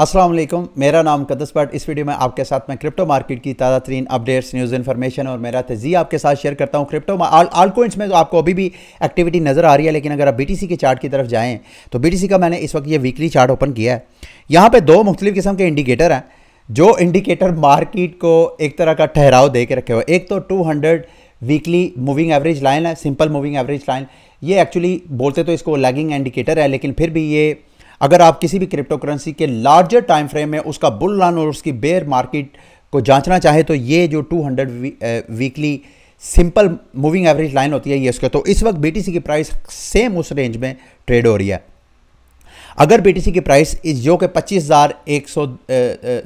असलम मेरा नाम कदस भट्ट इस वीडियो में आपके साथ मैं क्रिप्टो मार्केट की ताज़ा तरीन अपडेट्स न्यूज़ इन्फॉर्मेशन और मेरा तजी आपके साथ शेयर करता हूँ क्रिप्टो आल, में तो आपको अभी भी एक्टिविटी नज़र आ रही है लेकिन अगर आप बी के चार्ट की तरफ जाएँ तो बी का मैंने इस वक्त ये वीकली चार्ट ओपन किया है यहाँ पर दो मुख्तलिफ़ किस्म के इंडिकेटर हैं जो इंडिकेटर मार्केट को एक तरह का ठहराव दे के रखे हुए एक तो two weekly moving average line है सिंपल मूविंग एवरेज लाइन ये एक्चुअली बोलते तो इसको लैगिंग इंडिकेटर है लेकिन फिर भी ये अगर आप किसी भी क्रिप्टो करेंसी के लार्जर टाइम फ्रेम में उसका बुल रन और उसकी बेयर मार्केट को जांचना चाहे तो ये जो 200 v, weekly simple moving average line होती है ये उसके तो इस वक्त बीटीसी की प्राइस सेम उस रेंज में ट्रेड हो रही है अगर बीटीसी की प्राइस इस जो कि पच्चीस हज़ार एक सौ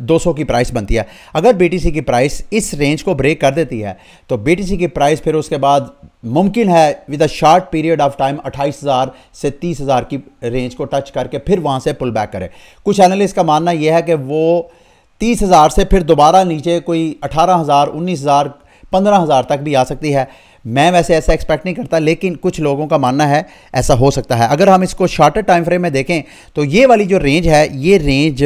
दो सौ की प्राइस बनती है अगर बीटीसी की प्राइस इस रेंज को ब्रेक कर देती है तो बीटीसी की प्राइस फिर उसके बाद मुमकिन है with a short period of time अट्ठाईस हज़ार से तीस हज़ार की रेंज को टच करके फिर वहाँ से पुल बैक करें कुछ एनालिस्ट का मानना यह है कि वो तीस हज़ार से फिर दोबारा नीचे कोई अठारह हज़ार उन्नीस हज़ार पंद्रह हज़ार तक भी आ सकती है मैं वैसे ऐसा एक्सपेक्ट नहीं करता लेकिन कुछ लोगों का मानना है ऐसा हो सकता है अगर हम इसको शॉर्टर टाइम फ्रेम में देखें तो ये वाली जो रेंज है ये रेंज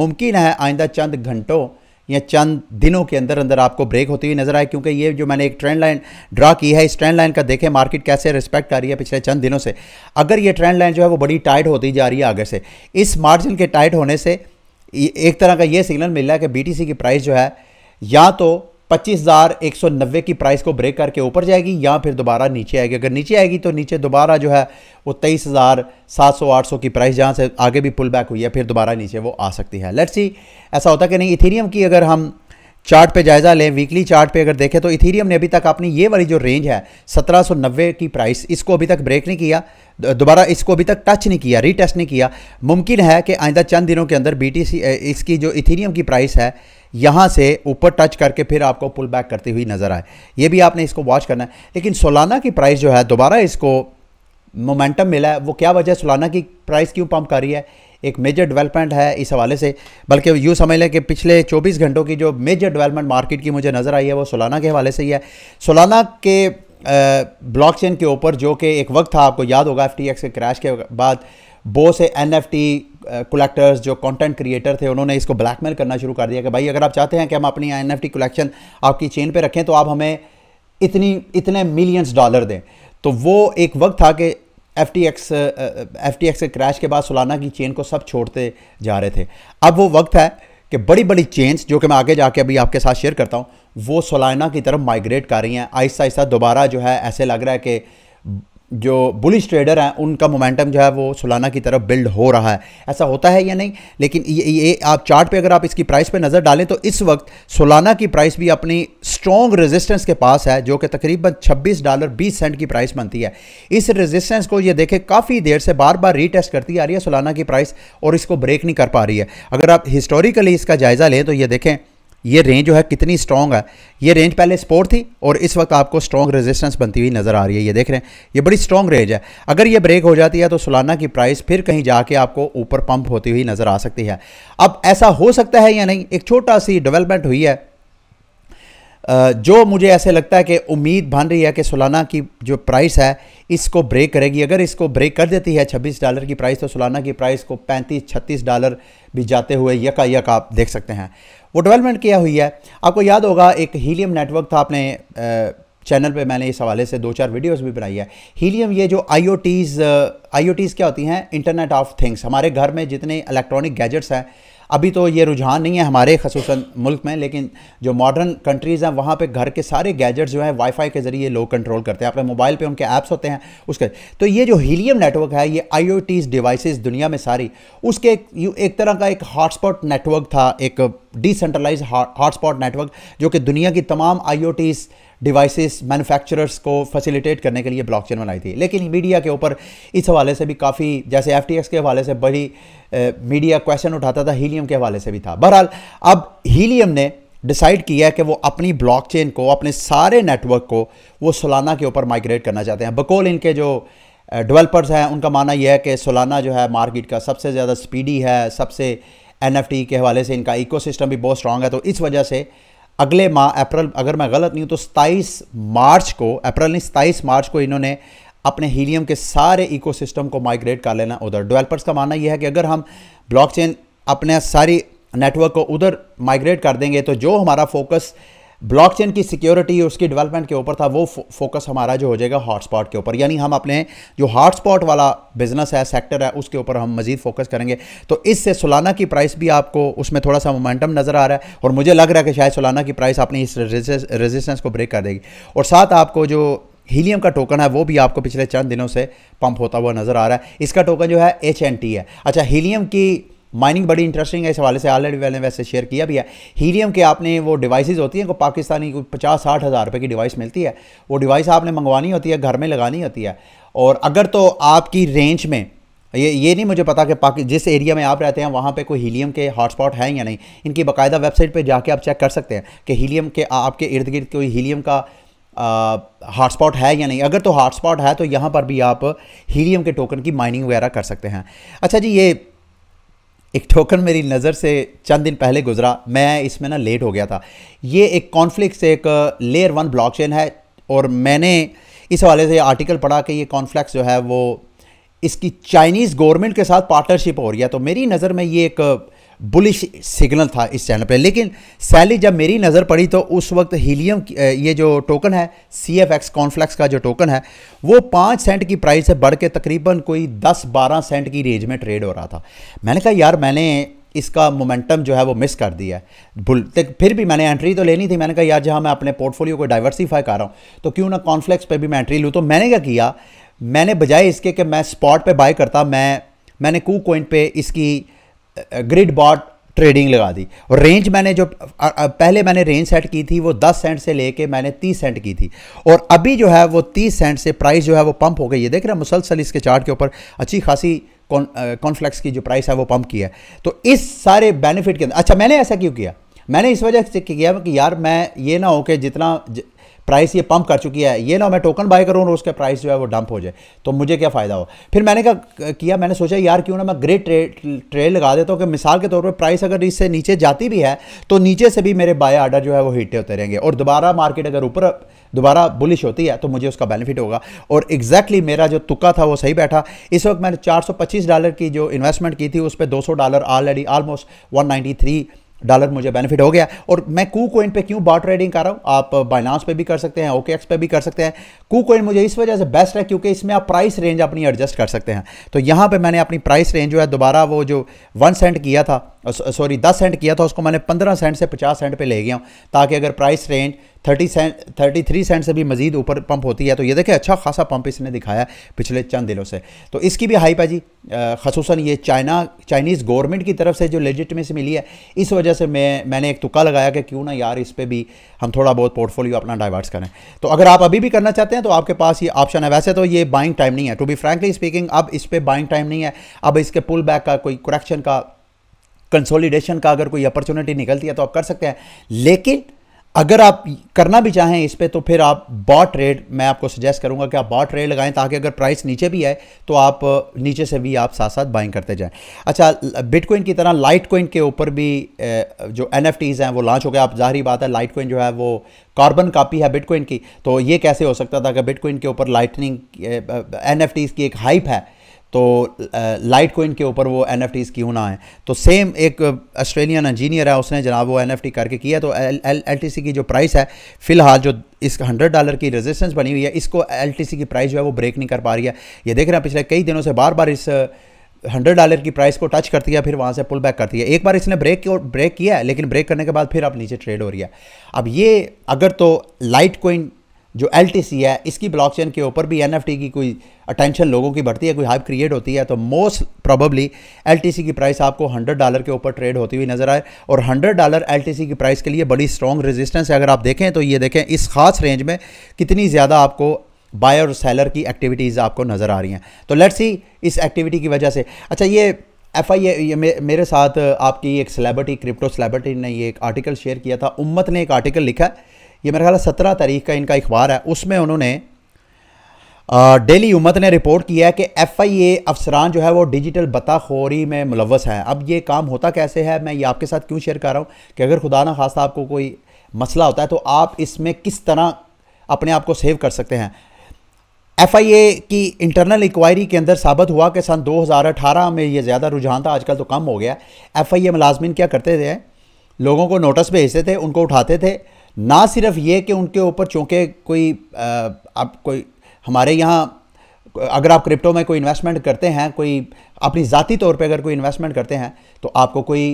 मुमकिन है आइंदा चंद घंटों या चंद दिनों के अंदर अंदर आपको ब्रेक होती हुई नजर आए क्योंकि ये जो मैंने एक ट्रेंड लाइन ड्रा की है इस ट्रेंड लाइन का देखें मार्केट कैसे रिस्पेक्ट कर रही है पिछले चंद दिनों से अगर ये ट्रेंड लाइन जो है वो बड़ी टाइट होती जा रही है आगे से इस मार्जिन के टाइट होने से एक तरह का ये सिग्नल मिल रहा है कि बी की प्राइस जो है या तो 25,190 की प्राइस को ब्रेक करके ऊपर जाएगी या फिर दोबारा नीचे आएगी अगर नीचे आएगी तो नीचे दोबारा जो है वो तेईस हज़ार सात सौ आठ सौ की प्राइस जहाँ से आगे भी पुल बैक हुई है फिर दोबारा नीचे वो आ सकती है लेट्स सी ऐसा होता कि नहीं इथेरियम की अगर हम चार्ट पे जायज़ा लें वीकली चार्ट पे अगर देखें तो इथेरियम ने अभी तक अपनी ये वाली जो रेंज है 1790 की प्राइस इसको अभी तक ब्रेक नहीं किया दोबारा इसको अभी तक टच नहीं किया रीटेस्ट नहीं किया मुमकिन है कि आइंदा चंद दिनों के अंदर बीटीसी इसकी जो इथेरियम की प्राइस है यहाँ से ऊपर टच करके फिर आपको पुल बैक करती हुई नज़र आए ये भी आपने इसको वॉच करना है लेकिन सोलाना की प्राइस जो है दोबारा इसको मोमेंटम मिला है वो क्या वजह है सोलाना की प्राइस क्यों पंप कर रही है एक मेजर डेवलपमेंट है इस हवाले से बल्कि यूँ समझ लें कि पिछले 24 घंटों की जो मेजर डेवलपमेंट मार्केट की मुझे नज़र आई है वो सोलाना के हवाले से ही है सोलाना के ब्लॉकचेन के ऊपर जो कि एक वक्त था आपको याद होगा एफ के क्रैश के बाद बहुत से एन एफ टी कलेक्टर्स जो कंटेंट क्रिएटर थे उन्होंने इसको ब्लैकमेल करना शुरू कर दिया कि भाई अगर आप चाहते हैं कि हम अपनी एन एफ टी कलेक्शन आपकी चेन पर रखें तो आप हमें इतनी इतने मिलियंस डॉलर दें तो वो एक वक्त था कि F T X F T X के क्रैश के बाद सोलाना की चेन को सब छोड़ते जा रहे थे अब वो वक्त है कि बड़ी बड़ी चेंज जो कि मैं आगे जाके अभी आपके साथ शेयर करता हूँ वो सोलाना की तरफ माइग्रेट कर रही हैं आहिस्ता आहिस्ता दोबारा जो है ऐसे लग रहा है कि जो बुलिश ट्रेडर हैं उनका मोमेंटम जो है वो सुलाना की तरफ बिल्ड हो रहा है ऐसा होता है या नहीं लेकिन ये, ये आप चार्ट पे अगर आप इसकी प्राइस पे नज़र डालें तो इस वक्त सुलाना की प्राइस भी अपनी स्ट्रॉन्ग रेजिस्टेंस के पास है जो कि तकरीबन 26 डॉलर 20 सेंट की प्राइस बनती है इस रेजिस्टेंस को ये देखें काफ़ी देर से बार बार रीटेस्ट करती आ रही है सुलाना की प्राइस और इसको ब्रेक नहीं कर पा रही है अगर आप हिस्टोरिकली इसका जायज़ा लें तो ये देखें ये रेंज जो है कितनी स्ट्रॉग है ये रेंज पहले सपोर्ट थी और इस वक्त आपको स्ट्रॉन्ग रेजिस्टेंस बनती हुई नज़र आ रही है ये देख रहे हैं ये बड़ी स्ट्रॉन्ग रेंज है अगर ये ब्रेक हो जाती है तो सुलाना की प्राइस फिर कहीं जाके आपको ऊपर पंप होती हुई नज़र आ सकती है अब ऐसा हो सकता है या नहीं एक छोटा सी डेवलपमेंट हुई है जो मुझे ऐसे लगता है कि उम्मीद बन रही है कि सुलाना की जो प्राइस है इसको ब्रेक करेगी अगर इसको ब्रेक कर देती है 26 डॉलर की प्राइस तो सुलाना की प्राइस को 35-36 डॉलर भी जाते हुए यका यक आप देख सकते हैं वो डेवलपमेंट किया हुई है आपको याद होगा एक हीलियम नेटवर्क था आपने चैनल पे मैंने इस हवाले से दो चार वीडियोस भी बनाई है हीलियम ये जो आई ओ टीज़ आई ओ टीज़ क्या होती हैं इंटरनेट ऑफ थिंग्स हमारे घर में जितने इलेक्ट्रॉनिक गैजेट्स हैं अभी तो ये रुझान नहीं है हमारे खसूस मुल्क में लेकिन जो मॉडर्न कंट्रीज़ हैं वहाँ पे घर के सारे गैजेट्स जो है वाईफाई के ज़रिए लोग कंट्रोल करते हैं अपने मोबाइल पे उनके ऐप्स होते हैं उसके तो ये जो हीलियम नेटवर्क है ये आई ओ डिवाइसेस दुनिया में सारी उसके एक तरह का एक हॉटस्पॉट नेटवर्क था एक डिसेंट्रलाइज हॉटस्पॉट नेटवर्क जो कि दुनिया की तमाम आई ओ डिवाइसेस मैन्युफैक्चरर्स को फैसिलिटेट करने के लिए ब्लॉकचेन बनाई थी लेकिन मीडिया के ऊपर इस हवाले से भी काफ़ी जैसे एफ के हवाले से बड़ी मीडिया क्वेश्चन उठाता था हीलियम के हवाले से भी था बहरहाल अब हीलियम ने डिसाइड किया है कि वो अपनी ब्लॉकचेन को अपने सारे नेटवर्क को वो सोलाना के ऊपर माइग्रेट करना चाहते हैं बकोल इनके जो डेवलपर्स हैं उनका मानना यह है कि सोलाना जो है मार्केट का सबसे ज़्यादा स्पीडी है सबसे एन के हवाले से इनका इकोसिस्टम भी बहुत स्ट्रांग है तो इस वजह से अगले माह अप्रैल अगर मैं गलत नहीं हूँ तो सताईस मार्च को अप्रैल नहीं सताईस मार्च को इन्होंने अपने हीलियम के सारे इकोसिस्टम को माइग्रेट कर लेना उधर डेवलपर्स का मानना यह है कि अगर हम ब्लॉकचेन अपने सारी नेटवर्क को उधर माइग्रेट कर देंगे तो जो हमारा फोकस ब्लॉकचेन की सिक्योरिटी उसकी डेवलपमेंट के ऊपर था वो फोकस हमारा जो हो जाएगा हॉटस्पॉट के ऊपर यानी हम अपने जो हॉटस्पॉट वाला बिजनेस है सेक्टर है उसके ऊपर हम मजीद फोकस करेंगे तो इससे सोलाना की प्राइस भी आपको उसमें थोड़ा सा मोमेंटम नज़र आ रहा है और मुझे लग रहा है कि शायद सोलाना की प्राइस अपनी इस रेजिस्टेंस को ब्रेक कर देगी और साथ आपको जो हीलियम का टोकन है वो भी आपको पिछले चंद दिनों से पंप होता हुआ नज़र आ रहा है इसका टोकन जो है एच है अच्छा हीलियम की माइनिंग बड़ी इंटरेस्टिंग है इस हवाले से ऑलरेडी मैंने वैसे शेयर किया भी है हीलियम के आपने वो डिवाइसेस होती हैं को पाकिस्तानी को पचास साठ हज़ार रुपये की डिवाइस मिलती है वो डिवाइस आपने मंगवानी होती है घर में लगानी होती है और अगर तो आपकी रेंज में ये ये नहीं मुझे पता कि पाकि जिस एरिया में आप रहते हैं वहाँ पे कोई हीलियम के हॉटस्पॉट हैं या नहीं इनकी बाकायदा वेबसाइट पे जाके आप चेक कर सकते हैं कि हीलियम के आपके इर्द गिर्द कोई हीलियम का हॉटस्पॉट है या नहीं अगर तो हॉटस्पॉट है तो यहाँ पर भी आप हीलियम के टोकन की माइनिंग वगैरह कर सकते हैं अच्छा जी ये एक टोकन मेरी नज़र से चंद दिन पहले गुजरा मैं इसमें ना लेट हो गया था ये एक कॉन्फ्लिक्स एक लेयर वन ब्लॉकचेन है और मैंने इस हवाले से आर्टिकल पढ़ा कि ये कॉन्फ्लैक्स जो है वो इसकी चाइनीज़ गवर्नमेंट के साथ पार्टनरशिप हो रही है तो मेरी नज़र में ये एक बुलिश सिग्नल था इस चैनल पर लेकिन सैली जब मेरी नज़र पड़ी तो उस वक्त हीलियम ये जो टोकन है सी एफ एक्स कॉन्फ्लेक्स का जो टोकन है वो पाँच सेंट की प्राइस से बढ़ के तकरीबन कोई दस बारह सेंट की रेंज में ट्रेड हो रहा था मैंने कहा यार मैंने इसका मोमेंटम जो है वो मिस कर दिया है बुल फिर भी मैंने एंट्री तो लेनी थी मैंने कहा यार जहाँ मैं अपने पोर्टफोलियो को डाइवर्सीफाई कर रहा हूँ तो क्यों ना कॉन्फ्लेक्स पर भी मैं एंट्री लूँ तो मैंने क्या किया मैंने बजाय इसके कि मैं स्पॉट पर बाय करता मैं मैंने कू कोइन पे इसकी ग्रिड बॉट ट्रेडिंग लगा दी और रेंज मैंने जो पहले मैंने रेंज सेट की थी वो 10 सेंट से लेके मैंने 30 सेंट की थी और अभी जो है वो 30 सेंट से प्राइस जो है वो पंप हो गई है देख रहे हैं मुसलसल इसके चार्ट के ऊपर अच्छी खासी कॉन्फ्लेक्स की जो प्राइस है वो पंप की है तो इस सारे बेनिफिट के अंदर अच्छा मैंने ऐसा क्यों किया मैंने इस वजह से किया कि यार मैं ये ना हो कि जितना प्राइस ये पंप कर चुकी है ये ना मैं टोकन बाय करूँ और उसका प्राइस जो है वो डंप हो जाए तो मुझे क्या फ़ायदा हो फिर मैंने क्या किया मैंने सोचा यार क्यों ना मैं ग्रेट ट्रेड ट्रेड लगा देता हूँ कि मिसाल के तौर पर प्राइस अगर इससे नीचे जाती भी है तो नीचे से भी मेरे बाय आर्डर जो है वो हिट होते रहेंगे और दोबारा मार्केट अगर ऊपर दोबारा बुलिश होती है तो मुझे उसका बेनिफिट होगा और एग्जैक्टली exactly मेरा जो तुक्का था वो सही बैठा इस वक्त मैंने 425 डॉलर की जो इन्वेस्टमेंट की थी उस पर 200 डॉलर ऑलरेडी ऑलमोस्ट 193 डॉलर मुझे बेनिफिट हो गया और मैं कू कोइन पे क्यों बॉट ट्रेडिंग कर रहा हूँ आप बाइनास पे भी कर सकते हैं ओके एक्स पे भी कर सकते हैं कू कोइन मुझे इस वजह से बेस्ट है क्योंकि इसमें आप प्राइस रेंज अपनी एडजस्ट कर सकते हैं तो यहाँ पे मैंने अपनी प्राइस रेंज जो है दोबारा वो जो वन सेंट किया था सॉरी दस सेंट किया था उसको मैंने पंद्रह सेंट से पचास सेंट पे ले गया हूँ ताकि अगर price range thirty cent thirty three cent से भी मजीद ऊपर पंप होती है तो ये देखें अच्छा खासा पंप इसने दिखाया पिछले चंद दिनों से तो इसकी भी हाइप है जी खसूस ये चाइना चाइनीज़ गवर्नमेंट की तरफ से जो लेजिटमेसी मिली है इस वजह से मैं मैंने एक तुक्का लगाया कि क्यों ना यार इस पर भी हम थोड़ा बहुत पोर्टफोलियो अपना डाइवर्ट्स करें तो अगर आप अभी भी करना चाहते हैं तो आपके पास ये ऑप्शन है वैसे तो ये बाइंग टाइम नहीं है टू बी फ्रेंकली स्पीकिंग अब इस पर बाइंग टाइम नहीं है अब इसके पुल बैक का कोई करेक्शन का कंसोलिडेशन का अगर कोई अपॉर्चुनिटी निकलती है तो आप कर सकते हैं लेकिन अगर आप करना भी चाहें इस पर तो फिर आप बॉट रेड मैं आपको सजेस्ट करूंगा कि आप बॉट रेड लगाएं ताकि अगर प्राइस नीचे भी आए तो आप नीचे से भी आप साथ साथ बाइंग करते जाएं अच्छा बिटकॉइन की तरह लाइट कोइन के ऊपर भी जो एन हैं वो लॉन्च हो गया आप जाहरी बात है लाइट कोइन जो है वो कार्बन कापी है बिटकॉइन की तो ये कैसे हो सकता था कि बिटकॉइन के ऊपर लाइटनिंग एन की एक हाइप है तो लाइट कोइन के ऊपर वो एन क्यों ना है तो सेम एक ऑस्ट्रेलियन इंजीनियर है उसने जनाब वो एन करके किया तो एल एल की जो प्राइस है फ़िलहाल जो इस हंड्रेड डॉलर की रेजिस्टेंस बनी हुई है इसको एल की प्राइस जो है वो ब्रेक नहीं कर पा रही है ये देख रहे हैं पिछले कई दिनों से बार बार इस हंड्रेड डॉलर की प्राइस को टच करती है फिर वहाँ से पुल बैक करती है एक बार इसने ब्रेक ब्रेक किया है लेकिन ब्रेक करने के बाद फिर आप नीचे ट्रेड हो रही है अब ये अगर तो लाइट कोइन जो एल है इसकी ब्लॉकचेन के ऊपर भी एन की कोई अटेंशन लोगों की बढ़ती है कोई हाइप क्रिएट होती है तो मोस्ट प्रॉबली एल की प्राइस आपको हंड्रेड डॉलर के ऊपर ट्रेड होती हुई नजर आए और हंड्रेड डॉलर एल की प्राइस के लिए बड़ी स्ट्रॉन्ग रेजिस्टेंस है अगर आप देखें तो ये देखें इस खास रेंज में कितनी ज़्यादा आपको बायर और सेलर की एक्टिविटीज़ आपको नज़र आ रही हैं तो लेट्स सी इस एक्टिविटी की वजह से अच्छा ये एफ आई ए मेरे साथ आपकी एक सेलेब्रिटी क्रिप्टो सेलेब्रिटी ने ये एक आर्टिकल शेयर किया था उम्मत ने एक आर्टिकल लिखा है ये मेरा ख्याल सत्रह तारीख का इनका अखबार है उसमें उन्होंने डेली उमत ने रिपोर्ट किया है कि एफ़ आई ए अफसरान जो है वो डिजिटल बताखोरी में मुलवस है अब ये काम होता कैसे है मैं ये आपके साथ क्यों शेयर कर रहा हूँ कि अगर खुदा ना खास्ता आपको कोई मसला होता है तो आप इसमें किस तरह अपने आप को सेव कर सकते हैं एफ आई ए की इंटरनल इंक्वायरी के अंदर साबित हुआ कि सन 2018 में ये ज़्यादा रुझान था आजकल तो कम हो गया एफ आई ए मुलाजमिन क्या करते थे लोगों को नोटिस भेजते थे उनको उठाते थे ना सिर्फ ये कि उनके ऊपर चूँकि कोई आप कोई हमारे यहाँ अगर आप क्रिप्टो में कोई इन्वेस्टमेंट करते हैं कोई अपनी ज़ाती तौर पे अगर कोई इन्वेस्टमेंट करते हैं तो आपको कोई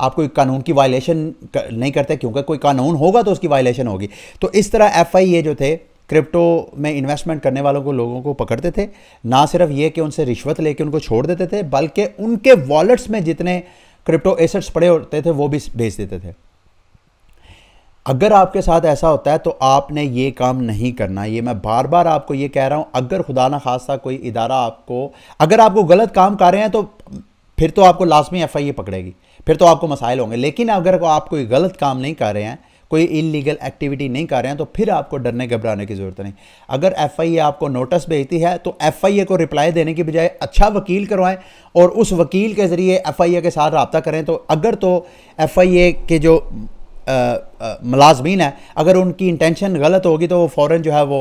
आप कोई कानून की वायलेशन नहीं करते क्योंकि कोई कानून होगा तो उसकी वायलेशन होगी तो इस तरह एफ ए जो थे क्रिप्टो में इन्वेस्टमेंट करने वालों को लोगों को पकड़ते थे ना सिर्फ ये कि उनसे रिश्वत लेके उनको छोड़ देते थे बल्कि उनके वॉलेट्स में जितने क्रिप्टो एसेट्स पड़े होते थे वो भी बेच देते थे अगर आपके साथ ऐसा होता है तो आपने ये काम नहीं करना ये मैं बार बार आपको ये कह रहा हूँ अगर खुदा ना खासा कोई इदारा आपको अगर आपको गलत काम कर रहे हैं तो फिर तो आपको लाजमी एफ आई ए पकड़ेगी फिर तो आपको मसाइल होंगे लेकिन अगर आप कोई गलत काम नहीं कर रहे हैं कोई इलीगल एक्टिविटी नहीं कर रहे हैं तो फिर आपको डरने घबराने की ज़रूरत नहीं अगर एफ आई ए आपको नोटिस भेजती है तो एफ आई ए को रिप्लाई देने की बजाय अच्छा वकील करवाएं और उस वकील के ज़रिए एफ आई ए के साथ रबता करें तो अगर तो एफ आई ए के जो मुलाजमीन है अगर उनकी इंटेंशन गलत होगी तो वो फ़ौर जो है वो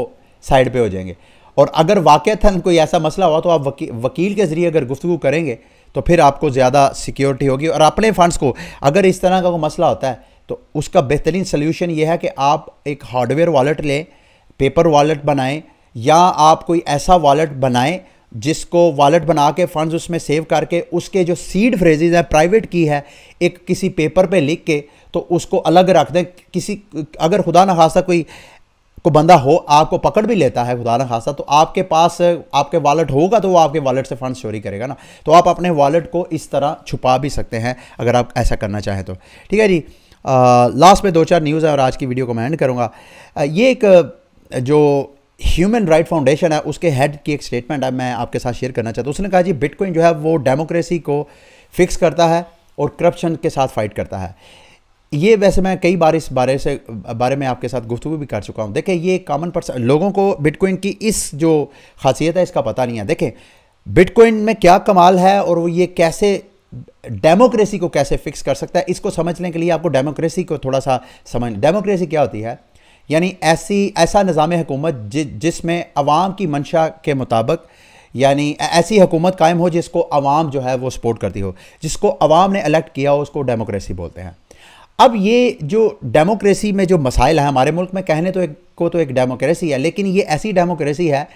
साइड पर हो जाएंगे और अगर वाक़ता कोई ऐसा मसला हुआ तो आप वकी, वकील के ज़रिए अगर गुफ्तु करेंगे तो फिर आपको ज़्यादा सिक्योरिटी होगी और अपने फ़ंड्स को अगर इस तरह का कोई मसला होता है तो उसका बेहतरीन सोल्यूशन ये है कि आप एक हार्डवेयर वॉलेट लें पेपर वॉलेट बनाएं या आप कोई ऐसा वॉलेट बनाएं जिसको वॉलेट बना के फंड्स उसमें सेव करके उसके जो सीड फ्रेजेज हैं प्राइवेट की है एक किसी पेपर पे लिख के तो उसको अलग रख दें किसी अगर खुदा ना खासा कोई को बंदा हो आपको पकड़ भी लेता है खुदा ना खासा तो आपके पास आपके वॉलेट होगा तो वो आपके वॉलेट से फंड चोरी करेगा ना तो आप अपने वॉलेट को इस तरह छुपा भी सकते हैं अगर आप ऐसा करना चाहें तो ठीक है जी लास्ट में दो चार न्यूज़ है और आज की वीडियो को मैं एंड करूँगा ये एक जो ह्यूमन राइट फाउंडेशन है उसके हेड की एक स्टेटमेंट है मैं आपके साथ शेयर करना चाहता हूँ उसने कहा जी बिटकॉइन जो है वो डेमोक्रेसी को फिक्स करता है और करप्शन के साथ फाइट करता है ये वैसे मैं कई बार इस बारे से बारे में आपके साथ गुफ्तु भी कर चुका हूँ देखें ये कॉमन पर्सन लोगों को बिटकॉइन की इस जो खासियत है इसका पता नहीं है देखें बिटकॉइन में क्या कमाल है और वो ये कैसे डेमोक्रेसी को कैसे फिक्स कर सकता है इसको समझने के लिए आपको डेमोक्रेसी को थोड़ा सा समझ डेमोक्रेसी क्या होती है यानी ऐसी ऐसा निज़ाम हुकूमत जि, जिसमें आवाम की मंशा के मुताबिक यानी ऐसी हुकूमत कायम हो जिसको आवाम जो है वो सपोर्ट करती हो जिसको आवाम ने अलेक्ट किया हो उसको डेमोक्रेसी बोलते हैं अब ये जो डेमोक्रेसी में जो मसाइल है हमारे मुल्क में कहने तो एक को तो एक डेमोक्रेसी है लेकिन ये ऐसी डेमोक्रेसी है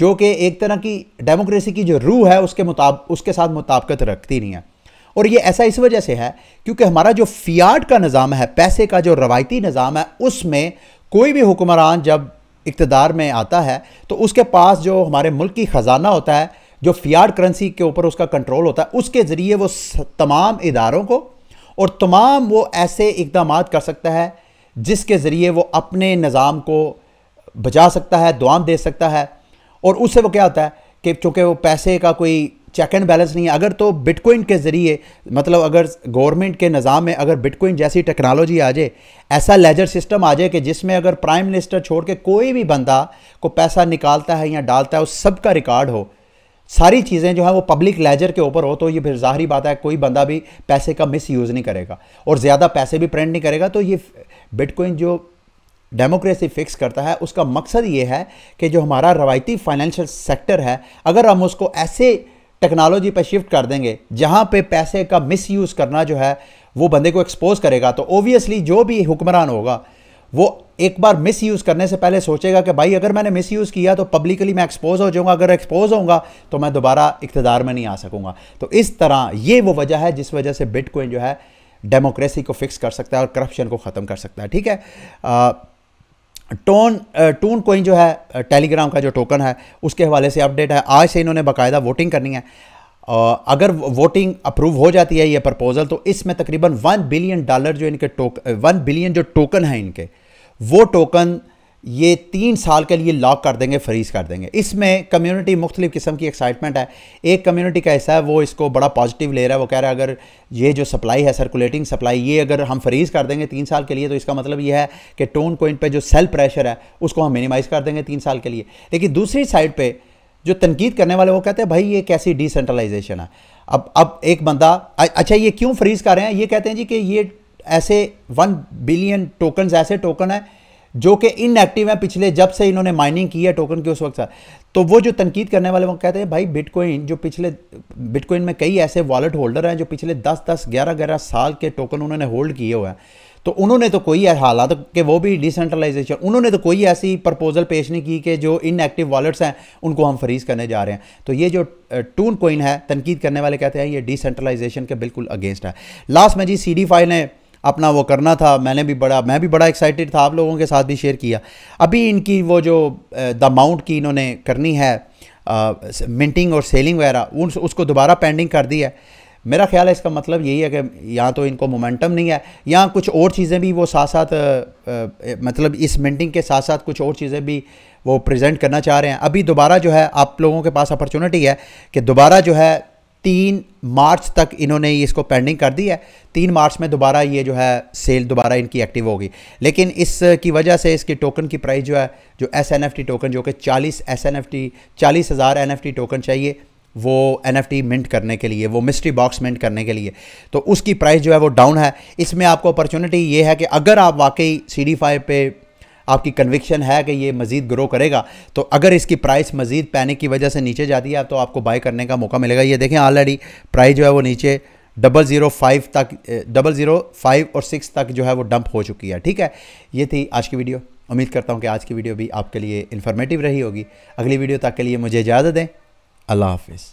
जो कि एक तरह की डेमोक्रेसी की जो रूह है उसके मुताब उसके साथ मुताबकत रखती नहीं है और ये ऐसा इस वजह से है क्योंकि हमारा जो फियाड का निज़ाम है पैसे का जो रवायती निज़ाम है उसमें कोई भी हुक्मरान जब इकतदार में आता है तो उसके पास जो हमारे मुल्क की ख़जाना होता है जो फियाड करेंसी के ऊपर उसका कंट्रोल होता है उसके ज़रिए वो तमाम इदारों को और तमाम वो ऐसे इकदाम कर सकता है जिसके ज़रिए वो अपने निज़ाम को बचा सकता है दुआम दे सकता है और उससे वो क्या होता है कि चूँकि वो पैसे का कोई चेक एंड बैलेंस नहीं है अगर तो बिटकॉइन के ज़रिए मतलब अगर गवर्नमेंट के निज़ाम में अगर बिटकॉइन जैसी टेक्नोलॉजी आ जाए ऐसा लेजर सिस्टम आ जाए कि जिसमें अगर प्राइम मिनिस्टर छोड़ के कोई भी बंदा को पैसा निकालता है या डालता है उस सब का रिकॉर्ड हो सारी चीज़ें जो है वो पब्लिक लेजर के ऊपर हो तो ये फिर ज़ाहरी बात है कोई बंदा भी पैसे का मिस यूज़ नहीं करेगा और ज़्यादा पैसे भी प्रिंट नहीं करेगा तो ये बिटकॉइन जो डेमोक्रेसी फिक्स करता है उसका मकसद ये है कि जो हमारा रवायती फाइनेंशियल सेक्टर है अगर हम उसको ऐसे टेक्नोलॉजी पर शिफ्ट कर देंगे जहाँ पर पैसे का मिस करना जो है वो बंदे को एक्सपोज करेगा तो ओबियसली जो भी हुक्मरान होगा वो एक बार मिस यूज़ करने से पहले सोचेगा कि भाई अगर मैंने मिस यूज़ किया तो पब्लिकली मैं एक्सपोज हो जाऊँगा अगर एक्सपोज होऊंगा तो मैं दोबारा इकतदार में नहीं आ सकूँगा तो इस तरह ये वो वजह है जिस वजह से बिटकॉइन जो है डेमोक्रेसी को फिक्स कर सकता है और करप्शन को ख़त्म कर सकता है ठीक है आ, टोन टून कोइन जो है टेलीग्राम का जो टोकन है उसके हवाले से अपडेट है आज से इन्होंने बाकायदा वोटिंग करनी है अगर वोटिंग अप्रूव हो जाती है ये प्रपोज़ल तो इसमें तकरीबन वन बिलियन डॉलर जो इनके टोक वन बिलियन जो टोकन है इनके वो टोकन ये तीन साल के लिए लॉक कर देंगे फ्रीज कर देंगे इसमें कम्युनिटी मुख्तलिफ किस्म की एक्साइटमेंट है एक कम्युनिटी का ऐसा है वो इसको बड़ा पॉजिटिव ले रहा है वो कह रहा है अगर ये जो सप्लाई है सर्कुलेटिंग सप्लाई ये अगर हम फ्रीज कर देंगे तीन साल के लिए तो इसका मतलब ये है कि टोन कोइन पर जो सेल प्रेशर है उसको हम मिनिमाइज़ कर देंगे तीन साल के लिए लेकिन दूसरी साइड पर जो तनकीद करने वाले वो कहते हैं भाई ये कैसी डिसेंट्रलाइजेशन है अब अब एक बंदा अच्छा ये क्यों फ्रीज़ कर रहे हैं ये कहते हैं जी कि ये ऐसे वन बिलियन टोकन ऐसे टोकन है जो कि इनएक्टिव है पिछले जब से इन्होंने माइनिंग की है टोकन की उस वक्त से तो वो जो तनकीद करने वाले वो कहते हैं भाई बिटकॉइन जो पिछले बिटकॉइन में कई ऐसे वॉलेट होल्डर हैं जो पिछले 10 10 11 11 साल के टोकन उन्होंने होल्ड किए हुए हैं तो उन्होंने तो कोई हालात तो वो भी डिसेंट्रलाइजेशन उन्होंने तो कोई ऐसी प्रपोजल पेश नहीं की कि जो इनएक्टिव वॉलेट्स हैं उनको हम फ्रीज करने जा रहे हैं तो ये जो टून कोइन है तनकीद करने वाले कहते हैं ये डिसेंट्रलाइजेशन के बिल्कुल अगेंस्ट है लास्ट में जी सी डी फाइल ने अपना वो करना था मैंने भी बड़ा मैं भी बड़ा एक्साइटेड था आप लोगों के साथ भी शेयर किया अभी इनकी वो जो द माउंट की इन्होंने करनी है मिंटिंग और सेलिंग वगैरह उस, उसको दोबारा पेंडिंग कर दी है मेरा ख्याल है इसका मतलब यही है कि या तो इनको मोमेंटम नहीं है या कुछ और चीज़ें भी वो साथ साथ आ, मतलब इस मिनटिंग के साथ साथ कुछ और चीज़ें भी वो प्रेजेंट करना चाह रहे हैं अभी दोबारा जो है आप लोगों के पास अपॉर्चुनिटी है कि दोबारा जो है तीन मार्च तक इन्होंने इसको पेंडिंग कर दी है तीन मार्च में दोबारा ये जो है सेल दोबारा इनकी एक्टिव होगी लेकिन इसकी वजह से इसके टोकन की प्राइस जो है जो S N F T token जो कि चालीस एस एन एफ टी चालीस हज़ार एन एफ टी टोकन चाहिए वो एन एफ टी मिंट करने के लिए वो मिस्ट्री बॉक्स मिंट करने के लिए तो उसकी प्राइस जो है वो डाउन है इसमें आपको अपॉर्चुनिटी ये है कि अगर आप वाकई सी डी फाइव पे आपकी कन्विक्शन है कि ये मज़ीद ग्रो करेगा तो अगर इसकी प्राइस मज़ीद पैनिक की वजह से नीचे जाती है तो आपको बाय करने का मौका मिलेगा ये देखें ऑलरेडी प्राइस जो है वो नीचे डबल ज़ीरो फाइव तक डबल ज़ीरो फाइव और सिक्स तक जो है वो डंप हो चुकी है ठीक है ये थी आज की वीडियो उम्मीद करता हूँ कि आज की वीडियो भी आपके लिए इन्फॉर्मेटिव रही होगी अगली वीडियो तक के लिए मुझे इजाज़त दें अल्लाह हाफिज़